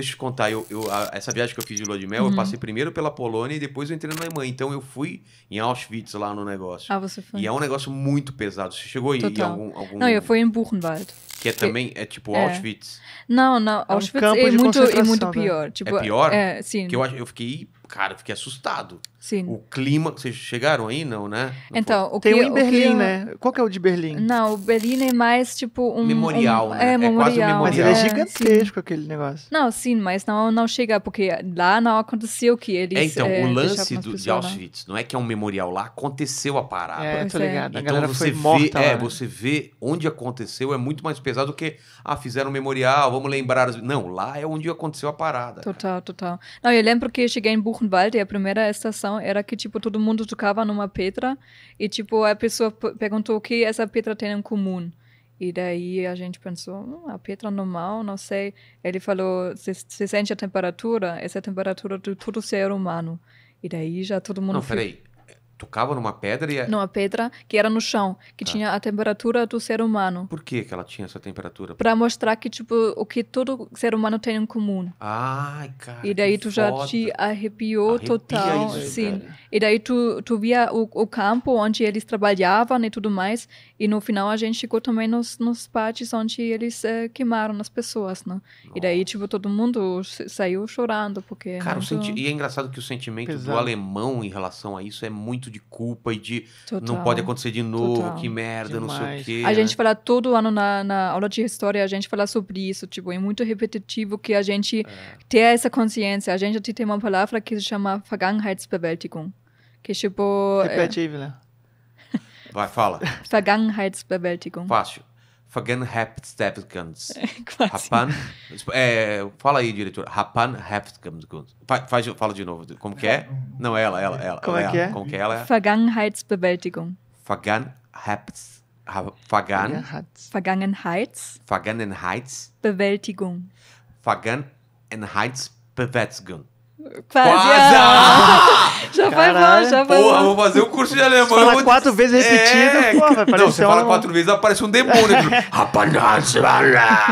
Deixa eu te contar, eu, eu a, essa viagem que eu fiz de lua de mel, uhum. eu passei primeiro pela Polônia e depois eu entrei na Alemanha. Então eu fui em Auschwitz lá no negócio. Ah, você foi. E é um negócio muito pesado. Você chegou aí em algum, algum. Não, eu fui em Buchenwald. Que é também, é tipo é. Auschwitz. Não, não, é Auschwitz é, um é muito, é muito né? pior. Né? Tipo, é pior? É, sim. Que eu, eu fiquei cara, fiquei assustado. Sim. O clima. Vocês chegaram aí, não, né? Não então, foi. o Tem que, um em Berlim, né? Qual que é o de Berlim? Não, o Berlim é mais tipo um. Memorial, um, né? É, é memorial. quase um memorial. Mas é, é gigantesco aquele negócio. Não, sim, mas não, não chega, porque lá não aconteceu o que eles. É, então, é, o lance do, de Auschwitz não é que é um memorial lá, aconteceu a parada. É, tô é. ligado. Então, a galera você foi morta. Vê, é, lá, é, você vê onde aconteceu, é muito mais pesado do que, ah, fizeram um memorial, vamos lembrar. Não, lá é onde aconteceu a parada. Total, cara. total. Não, eu lembro que eu cheguei em Buch Buchenwald, e a primeira estação era que, tipo, todo mundo tocava numa pedra e, tipo, a pessoa perguntou o que essa pedra tem em comum. E daí a gente pensou, hum, a pedra normal, não sei. Ele falou, você sente a temperatura? Essa é a temperatura de todo ser humano. E daí já todo mundo... Não, peraí tocava numa pedra e... Numa pedra que era no chão, que ah. tinha a temperatura do ser humano. Por que que ela tinha essa temperatura? Para mostrar que, tipo, o que todo ser humano tem em comum. Ai, cara, E daí tu foda. já te arrepiou Arrepia total. Isso, sim. Cara. E daí tu, tu via o, o campo onde eles trabalhavam e tudo mais, e no final a gente chegou também nos, nos pátios onde eles é, queimaram as pessoas, né? E daí, tipo, todo mundo saiu chorando, porque... Cara, muito... senti... e é engraçado que o sentimento Pesado. do alemão em relação a isso é muito de culpa e de Total. não pode acontecer de novo, Total. que merda, Demais. não sei o quê. A né? gente fala todo ano na, na, aula de história, a gente fala sobre isso, tipo, é muito repetitivo que a gente é. tenha essa consciência. A gente tem uma palavra que se chama Vergangenheitsbewältigung, que tipo... Repete é... aí, né? Vai, fala. Vergangenheitsbewältigung. Fácil. Fagan Haptapkans. É, quase. Hapan. É, fala aí, diretor. Hapan Haptapkans. Faz, fala de novo. Como que é? Não, ela, ela, ela. Como é ela, é que é? Como que é ela? Vergangenheitsbewältigung. Fagan Hapt. Fagan. Vergangenheits. Vergangenheits. Bewältigung. Vergangenheitsbewältigung. Quase! Quase. Ah! Já foi bom, já foi Porra, bom. vou fazer um curso de alemão. Fala vou... quatro vezes repetido, é... porra, Não, você um... fala quatro vezes, aparece um demônio. Rapaz,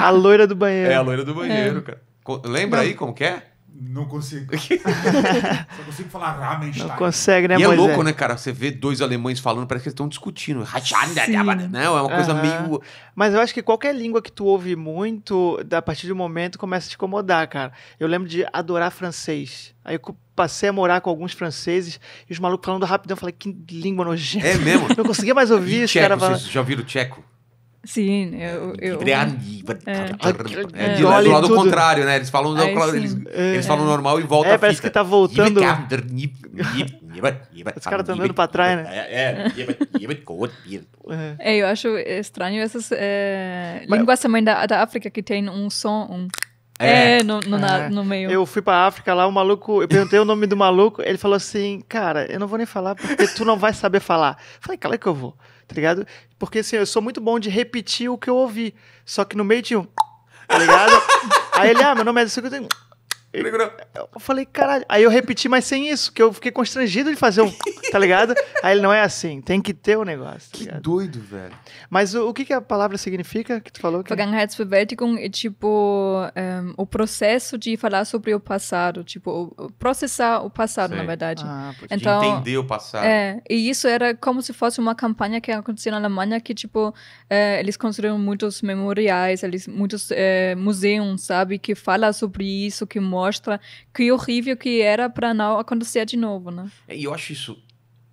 a loira do banheiro. É, a loira do banheiro, é. cara. Lembra aí como que é? Não consigo. Só consigo falar Ramenstein. Não consegue, né, E é Moisés? louco, né, cara? Você vê dois alemães falando, parece que eles estão discutindo. Não, né, né? É uma coisa uhum. meio. Mas eu acho que qualquer língua que tu ouve muito, a partir de um momento, começa a te incomodar, cara. Eu lembro de adorar francês. Aí eu passei a morar com alguns franceses e os malucos falando rapidão. Eu falei, que língua nojenta. É mesmo? Não conseguia mais ouvir isso, cara. Vocês já viram tcheco? Sim, é, eu. eu é. é do lado tudo. contrário, né? Eles falam, Aí, eles, é, eles falam normal e volta. É, parece que tá voltando. Os caras estão andando pra trás, né? É, é, é eu acho estranho essas é, línguas também da, da África que tem um som. Um... É, é, no, no, é. Na, no, meio. Eu fui pra África lá, o maluco, eu perguntei o nome do maluco, ele falou assim, cara, eu não vou nem falar porque tu não vai saber falar. Eu falei, claro que eu vou tá ligado? Porque assim, eu sou muito bom de repetir o que eu ouvi. Só que no meio de um. Tá ligado? Aí ele, ah, meu nome é assim, eu falei, caralho. Aí eu repeti, mas sem isso, que eu fiquei constrangido de fazer o. Tá ligado? Aí ele não é assim, tem que ter o um negócio. Tá que doido, velho. Mas o, o que, que, a palavra significa que tu falou? vergangenheitsbewältigung é tipo um, ehm, o processo de falar sobre o passado, tipo, processar o passado, Sei. na verdade. Ah, então, entender o passado. É, e isso era como se fosse uma campanha que aconteceu na Alemanha, que tipo, é, eles construíram muitos memoriais, eles, muitos é, museus, sabe, que fala sobre isso, que mostra mostra que horrível que era para não acontecer de novo, né? É, e eu acho isso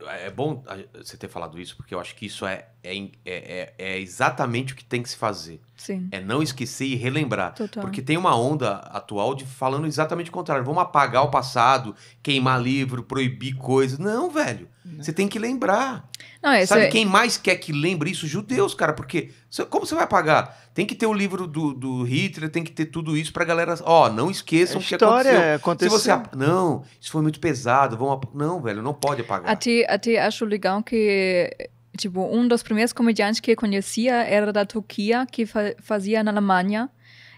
é bom você ter falado isso, porque eu acho que isso é, é, é, é, é exatamente o que tem que se fazer. Sim. É não esquecer e relembrar. Total. Porque tem uma onda atual de falando exatamente o contrário. Vamos apagar o passado, queimar livro, proibir coisas. Não, velho. Né? Você tem que lembrar. Não, Sabe é- quem mais quer que lembre isso? Judeus, cara, porque cê, como você vai pagar? Tem que ter o livro do, do Hitler, tem que ter tudo isso pra galera. Ó, não esqueçam o que aconteceu. aconteceu. É Se você, não, isso foi muito pesado. Vamos, não, velho, não pode apagar. Até, até acho legal que tipo, um dos primeiros comediantes que eu conhecia era da Turquia, que fazia na Alemanha.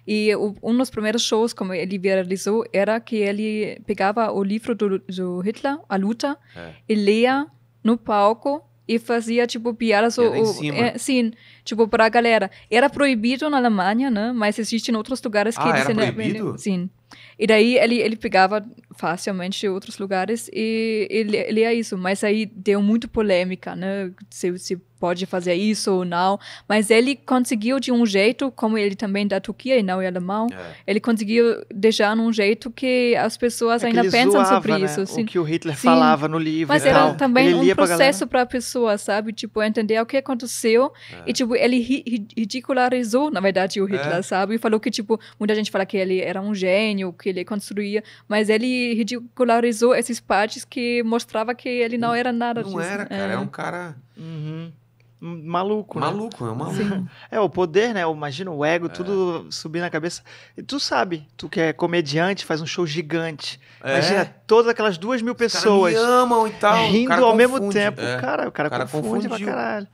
E o, um dos primeiros shows, como ele viralizou, era que ele pegava o livro do, do Hitler, A Luta, é. e lia no palco e fazia tipo piadas ou, é, sim tipo para a galera era proibido na Alemanha né mas existem outros lugares que ah, eles era né? proibido? sim e daí ele ele pegava facilmente outros lugares e ele lia isso mas aí deu muito polêmica né se, se pode fazer isso ou não, mas ele conseguiu de um jeito, como ele também da Turquia e não é alemão, é. ele conseguiu deixar num jeito que as pessoas é ainda pensam zoava, sobre né? isso. Assim. O que o Hitler Sim. falava no livro. Mas era também um processo para a pessoa, sabe? Tipo, entender o que aconteceu é. e, tipo, ele ri ridicularizou, na verdade, o é. Hitler, sabe? E falou que, tipo, muita gente fala que ele era um gênio, que ele construía, mas ele ridicularizou esses partes que mostrava que ele não era nada Não disso. era, né? cara, é, é um cara Uhum. Maluco, Maluco, né? é um maluco. Sim. É, o poder, né? Imagina o ego, é. tudo subir na cabeça. E tu sabe, tu que é comediante, faz um show gigante. É. Imagina todas aquelas duas mil pessoas. Me amam e tal. Rindo ao mesmo tempo. É. Cara, o cara, o cara confunde pra caralho.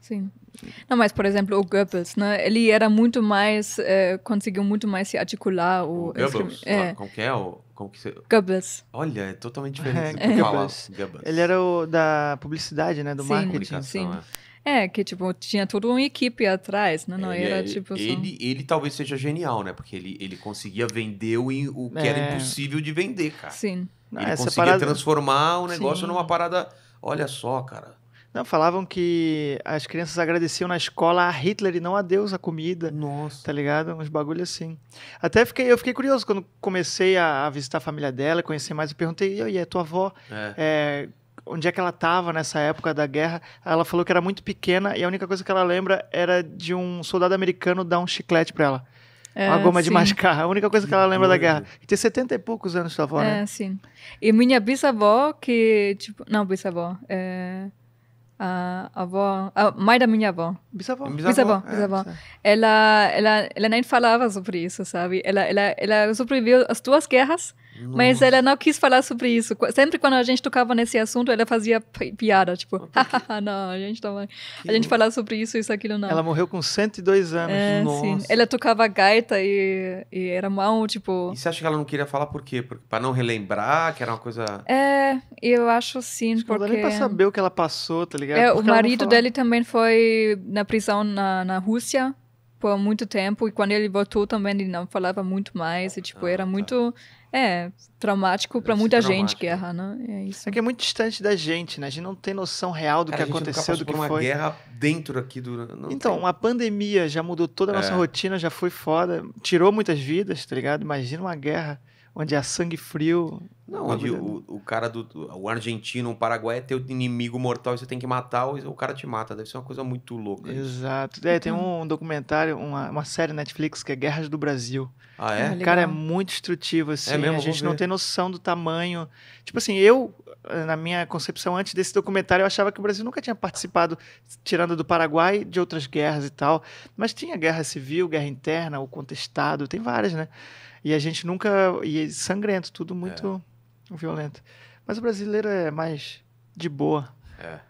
Sim. Não, mas por exemplo, o Goebbels, né? Ele era muito mais, eh, conseguiu muito mais se articular. O, o Goebbels, é, qual ah, que é o como que você... Olha, é totalmente é, diferente é, Ele era o da publicidade, né? Do sim, marketing. Sim. É. é. que, tipo, tinha toda uma equipe atrás, né? Não ele, é, era, tipo... Ele, só... ele, ele talvez seja genial, né? Porque ele, ele conseguia vender o, o que é. era impossível de vender, cara. Sim. Ele ah, conseguia parada... transformar o negócio sim. numa parada... Olha só, cara não, falavam que as crianças agradeciam na escola a Hitler e não a Deus a comida. Nossa. Tá ligado? Uns bagulho assim. Até fiquei, eu fiquei curioso quando comecei a, a visitar a família dela, conhecer mais. Eu perguntei, e aí, é tua avó? É. É, onde é que ela estava nessa época da guerra? Ela falou que era muito pequena e a única coisa que ela lembra era de um soldado americano dar um chiclete para ela. É, uma goma sim. de mascar. A única coisa que ela lembra da guerra. E tem 70 e poucos anos sua avó, é, né? É, sim. E minha bisavó, que, tipo... Não, bisavó. É a avó, a mãe da minha avó. Bisavó. Bisavó, bisavó. É, bisavó. É, ela, ela, ela nem falava sobre isso, sabe? Ela, ela, ela sobreviveu às duas guerras nossa. Mas ela não quis falar sobre isso. Sempre quando a gente tocava nesse assunto, ela fazia piada, tipo, ah, não, a gente falava que... a gente falar sobre isso, isso, aquilo, não. Ela morreu com 102 anos. É, Nossa. Sim. Ela tocava gaita e, e era mal, tipo. E você acha que ela não queria falar por quê? Para não relembrar, que era uma coisa. É, eu acho sim, acho porque. Não nem pra saber o que ela passou, tá ligado? É, o marido dela também foi na prisão na, na Rússia por tipo, muito tempo e quando ele voltou também ele não falava muito mais e tipo ah, era tá. muito é traumático para muita traumático. gente guerra, né? É isso. É que é muito distante da gente, né? A gente não tem noção real do Cara, que aconteceu, do que uma foi. uma guerra dentro aqui do não Então, tem... uma pandemia já mudou toda a nossa é. rotina, já foi foda, tirou muitas vidas, tá ligado? Imagina uma guerra onde há sangue frio. Não, onde o, o, cara do. O argentino, o paraguai é teu inimigo mortal e você tem que matar, ou o cara te mata. Deve ser uma coisa muito louca. Exato. É, tem então um documentário, uma, uma série Netflix que é Guerras do Brasil. Ah, é? Ah, o cara, é muito instrutivo, é assim. É mesmo? A gente não tem noção do tamanho. Tipo assim, eu, na minha concepção antes desse documentário, eu achava que o Brasil nunca tinha participado, tirando do Paraguai, de outras guerras e tal. Mas tinha guerra civil, guerra interna, o contestado, tem várias, né? E a gente nunca. E é sangrento, tudo muito é. violento. Mas o brasileiro é mais de boa. É.